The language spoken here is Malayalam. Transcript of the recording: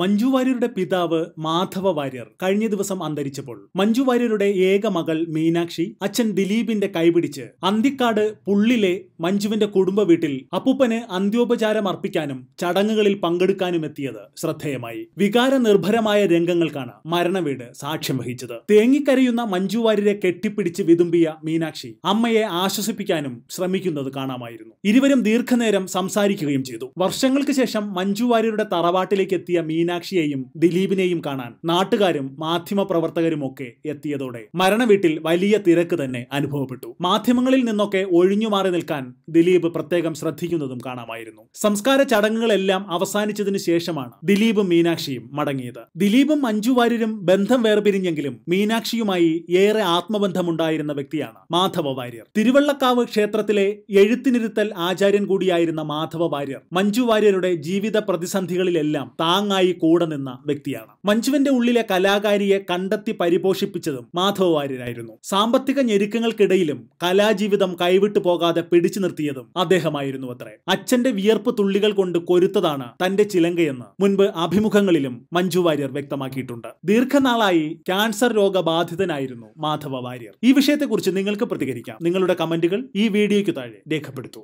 മഞ്ജു വാര്യരുടെ പിതാവ് മാധവ വാര്യർ കഴിഞ്ഞ ദിവസം അന്തരിച്ചപ്പോൾ മഞ്ജു വാര്യരുടെ ഏക മകൾ മീനാക്ഷി അച്ഛൻ ദിലീപിന്റെ കൈപിടിച്ച് അന്തിക്കാട് പുള്ളിലെ മഞ്ജുവിന്റെ കുടുംബ വീട്ടിൽ അപ്പൂപ്പന് അന്ത്യോപചാരം അർപ്പിക്കാനും ചടങ്ങുകളിൽ പങ്കെടുക്കാനും എത്തിയത് ശ്രദ്ധേയമായി വികാര നിർഭരമായ രംഗങ്ങൾക്കാണ് മരണവീട് സാക്ഷ്യം വഹിച്ചത് തേങ്ങിക്കരയുന്ന മഞ്ജു വാര്യരെ കെട്ടിപ്പിടിച്ച് വിതുമ്പിയ മീനാക്ഷി അമ്മയെ ആശ്വസിപ്പിക്കാനും ശ്രമിക്കുന്നത് കാണാമായിരുന്നു ഇരുവരും ദീർഘനേരം സംസാരിക്കുകയും ചെയ്തു വർഷങ്ങൾക്ക് ശേഷം മഞ്ജു വാര്യരുടെ തറവാട്ടിലേക്ക് എത്തിയ മീൻ മീനാക്ഷിയെയും ദിലീപിനെയും കാണാൻ നാട്ടുകാരും മാധ്യമപ്രവർത്തകരും ഒക്കെ എത്തിയതോടെ മരണവീട്ടിൽ വലിയ തിരക്ക് തന്നെ അനുഭവപ്പെട്ടു മാധ്യമങ്ങളിൽ നിന്നൊക്കെ ഒഴിഞ്ഞുമാറി നിൽക്കാൻ ദിലീപ് പ്രത്യേകം ശ്രദ്ധിക്കുന്നതും കാണാമായിരുന്നു സംസ്കാര ചടങ്ങുകളെല്ലാം അവസാനിച്ചതിനു ശേഷമാണ് ദിലീപും മീനാക്ഷിയും മടങ്ങിയത് ദിലീപും മഞ്ജു വാര്യരും ബന്ധം വേർപിരിഞ്ഞെങ്കിലും മീനാക്ഷിയുമായി ഏറെ ആത്മബന്ധമുണ്ടായിരുന്ന വ്യക്തിയാണ് മാധവ വാര്യർ തിരുവള്ളക്കാവ് ക്ഷേത്രത്തിലെ എഴുത്തിനിരുത്തൽ ആചാര്യൻ കൂടിയായിരുന്ന മാധവ വാര്യർ മഞ്ജു വാര്യരുടെ ജീവിത പ്രതിസന്ധികളിലെല്ലാം താങ്ങായി കൂടെ നിന്ന വ്യക്തിയാണ് മഞ്ജുവിന്റെ ഉള്ളിലെ കലാകാരിയെ കണ്ടെത്തി പരിപോഷിപ്പിച്ചതും മാധവ് വാര്യരായിരുന്നു സാമ്പത്തിക ഞെരുക്കങ്ങൾക്കിടയിലും കലാജീവിതം കൈവിട്ടു പോകാതെ പിടിച്ചു നിർത്തിയതും അദ്ദേഹമായിരുന്നു അത്രേ അച്ഛന്റെ വിയർപ്പ് തുള്ളികൾ കൊണ്ട് കൊരുത്തതാണ് തന്റെ ചിലങ്കയെന്ന് മുൻപ് അഭിമുഖങ്ങളിലും മഞ്ജു വാര്യർ വ്യക്തമാക്കിയിട്ടുണ്ട് ദീർഘനാളായി ക്യാൻസർ രോഗബാധിതനായിരുന്നു മാധവ വാര്യർ ഈ വിഷയത്തെക്കുറിച്ച് നിങ്ങൾക്ക് പ്രതികരിക്കാം നിങ്ങളുടെ കമന്റുകൾ ഈ വീഡിയോയ്ക്ക് താഴെ രേഖപ്പെടുത്തൂ